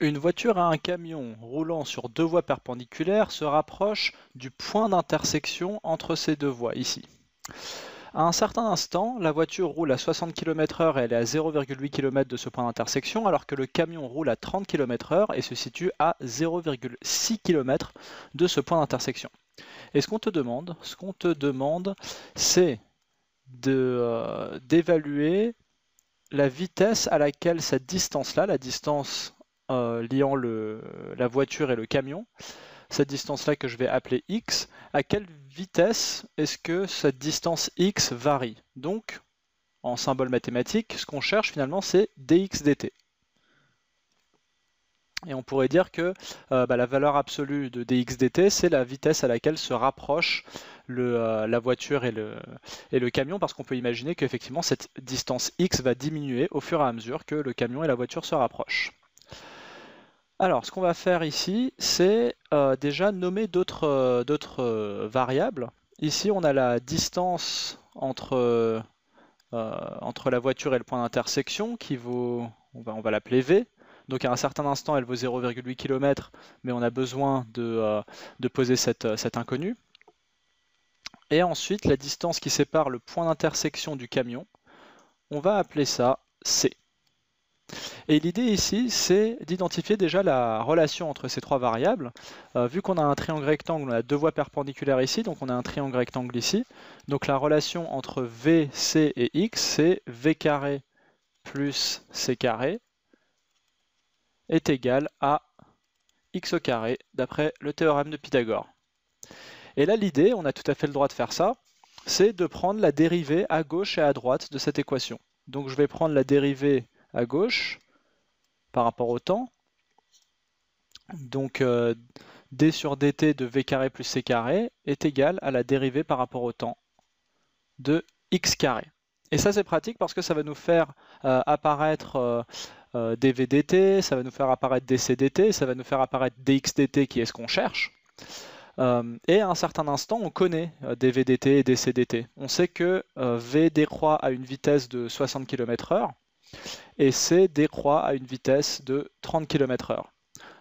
Une voiture à un camion roulant sur deux voies perpendiculaires se rapproche du point d'intersection entre ces deux voies, ici. À un certain instant, la voiture roule à 60 km/h et elle est à 0,8 km de ce point d'intersection, alors que le camion roule à 30 km/h et se situe à 0,6 km de ce point d'intersection. Et ce qu'on te demande, ce qu'on te demande, c'est euh, d'évaluer la vitesse à laquelle cette distance-là, la distance euh, liant le, la voiture et le camion, cette distance-là que je vais appeler x, à quelle vitesse est-ce que cette distance x varie Donc, en symbole mathématique, ce qu'on cherche finalement, c'est dx dt. Et on pourrait dire que euh, bah, la valeur absolue de dx dt, c'est la vitesse à laquelle se rapproche euh, la voiture et le, et le camion, parce qu'on peut imaginer qu'effectivement cette distance x va diminuer au fur et à mesure que le camion et la voiture se rapprochent. Alors, ce qu'on va faire ici, c'est euh, déjà nommer d'autres euh, euh, variables. Ici, on a la distance entre, la voiture et le point d'intersection qui vaut, on va, l'appeler V. Donc à un certain instant, elle vaut 0,8 km, mais on a besoin de, poser cette, cette inconnue. Et ensuite, la distance qui sépare le point d'intersection du camion, on va appeler ça C. Et l'idée ici, c'est d'identifier déjà la relation entre ces trois variables. Euh, vu qu'on a un triangle rectangle, on a deux voies perpendiculaires ici, donc on a un triangle rectangle ici. Donc la relation entre V, C et X, c'est V carré plus C carré est égal à X carré, d'après le théorème de Pythagore. Et là, l'idée, on a tout à fait le droit de faire ça, c'est de prendre la dérivée à gauche et à droite de cette équation. Donc je vais prendre la dérivée à gauche par rapport au temps. Donc euh, d sur dt de v carré plus c carré est égal à la dérivée par rapport au temps de x carré. Et ça c'est pratique parce que ça va nous faire euh, apparaître euh, dv dt, ça va nous faire apparaître dt, ça va nous faire apparaître dt qui est ce qu'on cherche. et à un certain instant, on connaît dt et dt. On sait que v décroît à une vitesse de 60 km/h et C décroît à une vitesse de 30 km/h.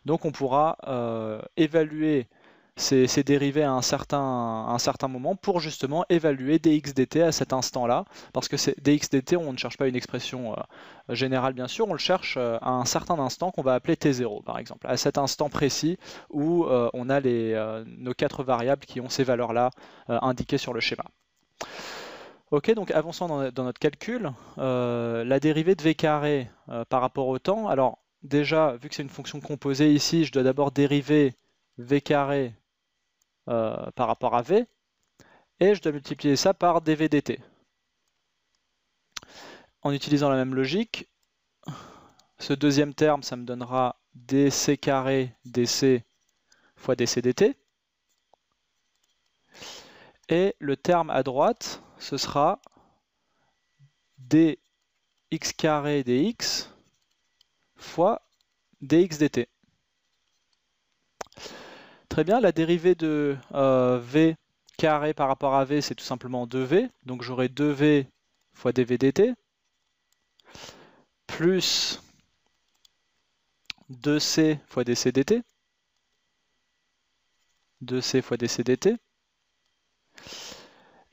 Donc on pourra euh, évaluer ces, dérivés à un certain, un certain moment pour justement évaluer dx dt à cet instant-là, parce que dxdt, on ne cherche pas une expression euh, générale bien sûr, on le cherche euh, à un certain instant qu'on va appeler t0 par exemple, à cet instant précis où on a les, nos quatre variables qui ont ces valeurs-là indiquées sur le schéma. Ok, donc avançons dans, notre calcul, euh, la dérivée de v carré euh, par rapport au temps, alors déjà, vu que c'est une fonction composée ici, je dois d'abord dériver v carré euh, par rapport à v, et je dois multiplier ça par dv dt. En utilisant la même logique, ce deuxième terme, ça me donnera dc carré dc fois dc dt. Et le terme à droite, ce sera dx carré dx fois dx dt. Très bien, la dérivée de euh, v carré par rapport à v, c'est tout simplement 2v. Donc j'aurai 2v fois dv dt plus 2c fois dc dt. 2c fois dc dt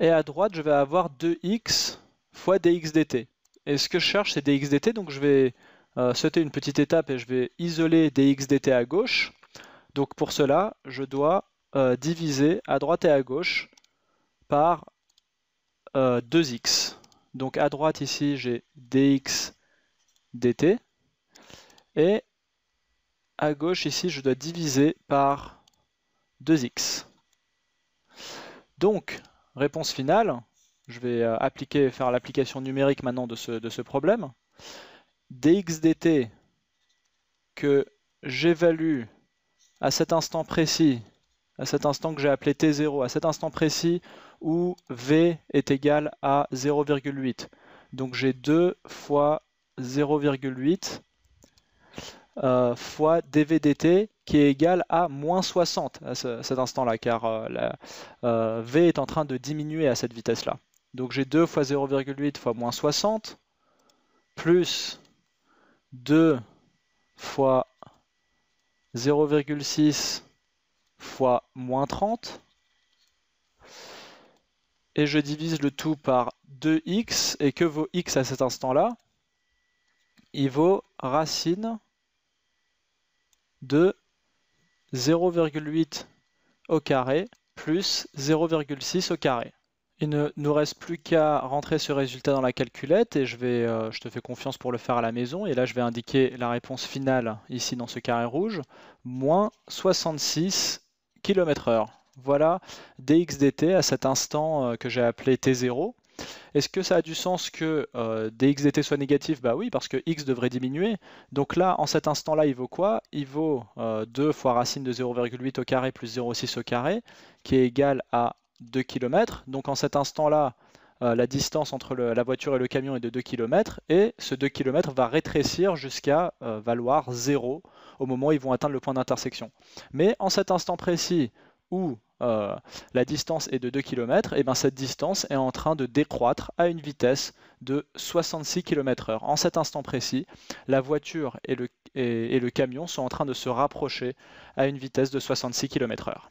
et à droite, je vais avoir 2x fois dx dt. Et ce que je cherche, c'est dx dt, donc je vais euh, sauter une petite étape et je vais isoler dx dt à gauche. Donc pour cela, je dois euh, diviser à droite et à gauche par 2x. Euh, donc à droite ici, j'ai dx dt. Et à gauche ici, je dois diviser par 2x. Donc Réponse finale, je vais euh, appliquer, faire l'application numérique maintenant de ce, de ce problème. que j'évalue à cet instant précis, à cet instant que j'ai appelé t0, à cet instant précis où v est égal à 0,8. Donc j'ai 2 fois 0,8 euh, fois dvdt qui est égal à moins 60 à, cet instant-là, car euh, la, euh, v est en train de diminuer à cette vitesse-là. Donc j'ai 2 fois 0,8 fois moins 60, plus 2 fois 0,6 fois moins 30, et je divise le tout par 2x, et que vaut x à cet instant-là Il vaut racine de 0,8 au carré plus 0,6 au carré. Il ne nous reste plus qu'à rentrer ce résultat dans la calculette et je, vais, euh, je te fais confiance pour le faire à la maison. Et là, je vais indiquer la réponse finale ici dans ce carré rouge, moins 66 km/h. Voilà dx dt à cet instant euh, que j'ai appelé t0. Est-ce que ça a du sens que euh, dt soit négatif Bah oui, parce que x devrait diminuer. Donc là, en cet instant-là, il vaut quoi Il vaut 2 euh, fois racine de 0,8 au carré plus 0,6 au carré, qui est égal à 2 km. Donc en cet instant-là, euh, la distance entre la voiture et le camion est de 2 km, et ce 2 km va rétrécir jusqu'à euh, valoir 0 au moment où ils vont atteindre le point d'intersection. Mais en cet instant précis où euh, la distance est de 2 km, et bien cette distance est en train de décroître à une vitesse de 66 km/h. En cet instant précis, la voiture et le, et le camion sont en train de se rapprocher à une vitesse de 66 km/h.